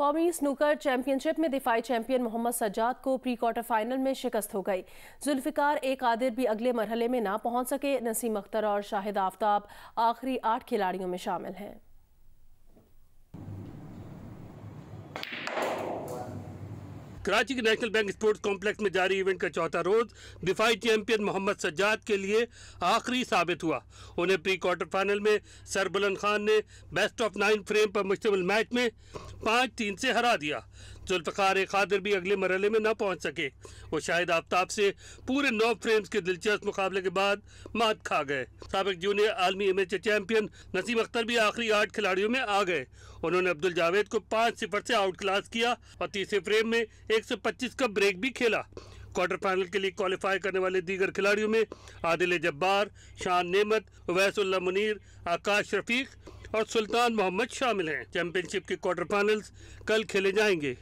कौमी snooker championship में दिफाई champion Mohammad Sajjad को प्री क्वार्टर फाइनल में शिकस्त हो गई जुल्फिकार ए कादिर भी अगले मरहले में ना पहुंच सके नसीम अख्तर और शाहिद आफ्ताब आखिरी आठ खिलाड़ियों में शामिल हैं कराची के नेशनल बैंक स्पोर्ट्स कॉम्प्लेक्स में जारी इवेंट का चौथा रोज दिफाई चैंपियन मोहम्मद सज्जाद के लिए आखिरी साबित हुआ उन्हें प्री क्वार्टर फाइनल में सरबुलंद खान ने बेस्ट ऑफ नाइन फ्रेम पर मुश्तमल मैच में पाँच तीन से हरा दिया जुल्फ़ार खादर भी अगले मरहले में ना पहुँच सके वो शायद आफ्ताब से पूरे नौ फ्रेम्स के दिलचस्प मुकाबले के बाद मात खा गए सबक जूनियर आलमी M H champion Naseem Akhtar भी आखिरी आठ खिलाड़ियों में आ गए उन्होंने अब्दुल जावेद को पाँच सिफर से आउट क्लास किया और तीसरे फ्रेम में एक सौ पच्चीस का ब्रेक भी खेला क्वार्टर फाइनल के लिए क्वालिफाई करने वाले दीगर खिलाड़ियों में आदिल जब्बार शान नेमत वैसुल्ला मुनीर आकाश रफीक और सुल्तान मोहम्मद शामिल हैं चैंपियनशिप के क्वार्टर फाइनल्स कल खेले जाएंगे